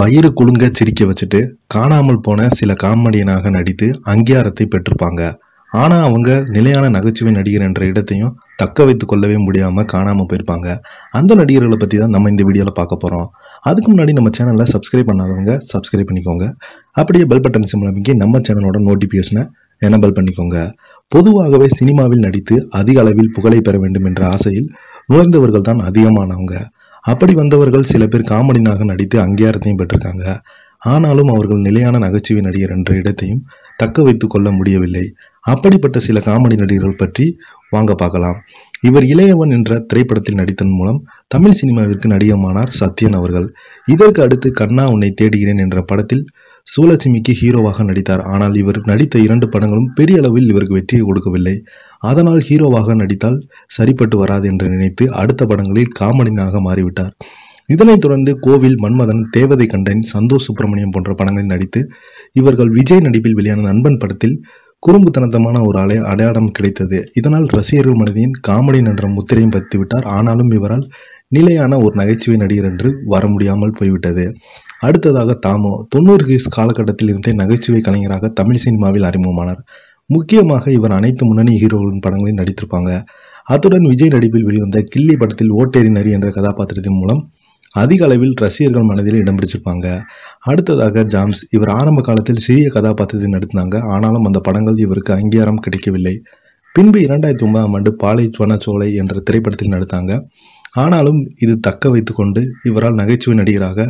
வயிறு குலுங்க சிரிக்க வச்சுட்டு காணாமல் போன சில காமெடியனாக நடித்து அங்கீகாரத்தை பெற்றிருப்பாங்க ஆனால் அவங்க நிலையான நகைச்சுவை நடிகர் என்ற இடத்தையும் தக்க வைத்து கொள்ளவே முடியாமல் காணாமல் போயிருப்பாங்க அந்த நடிகர்களை பற்றி தான் நம்ம இந்த வீடியோவில் பார்க்க போகிறோம் அதுக்கு முன்னாடி நம்ம சேனலில் சப்ஸ்கிரைப் பண்ணாதவங்க சப்ஸ்கிரைப் பண்ணிக்கோங்க அப்படியே பெல் பட்டன் சிம்மில் அமைக்கி நம்ம சேனலோட நோட்டிஃபிகேஷனை எனபிள் பண்ணிக்கோங்க பொதுவாகவே சினிமாவில் நடித்து அதிக அளவில் புகழை பெற வேண்டும் என்ற ஆசையில் நுழைந்தவர்கள் தான் அதிகமானவங்க அப்படி வந்தவர்கள் சில பேர் காமெடினாக நடித்து அங்கீகாரத்தையும் பெற்றிருக்காங்க ஆனாலும் அவர்கள் நிலையான நகைச்சுவை நடிகர் என்ற இடத்தையும் தக்க வைத்து கொள்ள முடியவில்லை அப்படிப்பட்ட சில காமெடி நடிகர்கள் பற்றி வாங்க பார்க்கலாம் இவர் இளையவன் என்ற திரைப்படத்தில் நடித்தன் மூலம் தமிழ் சினிமாவிற்கு நடிகமானார் சத்யன் அவர்கள் இதற்கு அடுத்து கண்ணா உன்னை தேடுகிறேன் என்ற படத்தில் சுவலட்சுமிக்கு ஹீரோவாக நடித்தார் ஆனால் இவர் நடித்த இரண்டு படங்களும் பெரிய அளவில் இவருக்கு வெற்றியை கொடுக்கவில்லை அதனால் ஹீரோவாக நடித்தால் சரிப்பட்டு வராது என்று நினைத்து அடுத்த படங்களில் காமெடினாக மாறிவிட்டார் இதனைத் தொடர்ந்து கோவில் மன்மதன் தேவதை கண்டன் சந்தோஷ் சுப்பிரமணியம் போன்ற படங்களில் நடித்து இவர்கள் விஜய் நடிப்பில் வெளியான நண்பன் படத்தில் குறும்புத்தனத்தமான ஒரு அலை அடையாளம் கிடைத்தது இதனால் ரசிகர்கள் மனதின் காமெடி நன்ற முத்திரையும் பத்திவிட்டார் ஆனாலும் இவரால் நிலையான ஒரு நகைச்சுவை நடிகர் என்று வர முடியாமல் போய்விட்டது அடுத்ததாக தாமோ தொண்ணூறு கிஸ் காலகட்டத்தில் இருந்தே நகைச்சுவை கலைஞராக தமிழ் சினிமாவில் அறிமுகமானார் முக்கியமாக இவர் அனைத்து முன்னணி ஹீரோகளின் படங்களில் நடித்திருப்பாங்க அத்துடன் விஜய் நடிப்பில் வெளிவந்த கில்லி படத்தில் ஓட்டேரி நரி என்ற கதாபாத்திரத்தின் மூலம் அதிக அளவில் ரசிகர்கள் மனதில் இடம் பிடிச்சிருப்பாங்க அடுத்ததாக ஜாம்ஸ் இவர் ஆரம்ப காலத்தில் சிறிய கதாபாத்திரத்தில் நடித்தாங்க ஆனாலும் அந்த படங்கள் இவருக்கு அங்கீகாரம் கிடைக்கவில்லை பின்பு இரண்டாயிரத்தி ஒன்பதாம் ஆண்டு பாலை சோலை என்ற திரைப்படத்தில் நடித்தாங்க ஆனாலும் இது தக்க வைத்துக்கொண்டு இவரால் நகைச்சுவை நடிகராக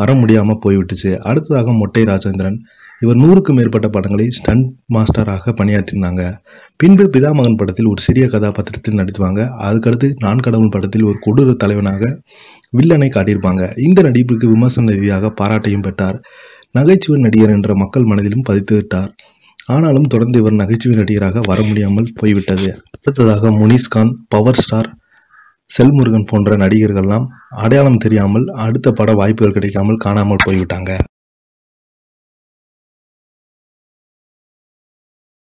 வர முடியாமல் போய்விட்டுச்சு அடுத்ததாக மொட்டை ராஜேந்திரன் இவர் நூறுக்கும் மேற்பட்ட படங்களை ஸ்டண்ட் மாஸ்டராக பணியாற்றினாங்க பின்பு பிதாமகன் படத்தில் ஒரு சிறிய கதாபாத்திரத்தில் நடித்துவாங்க அதுக்கடுத்து நான் கடவுள் படத்தில் ஒரு கொடூர தலைவனாக வில்லனை காட்டியிருப்பாங்க இந்த நடிப்புக்கு விமர்சன ரீதியாக பாராட்டையும் பெற்றார் நகைச்சுவை நடிகர் என்ற மக்கள் மனதிலும் பதித்து விட்டார் ஆனாலும் தொடர்ந்து இவர் நகைச்சுவை நடிகராக வர முடியாமல் போய்விட்டது அடுத்ததாக முனிஸ்கான் பவர் ஸ்டார் செல்முருகன் போன்ற நடிகர்கள்லாம் அடையாளம் தெரியாமல் அடுத்த பட வாய்ப்புகள் கிடைக்காமல் காணாமல் போய்விட்டாங்க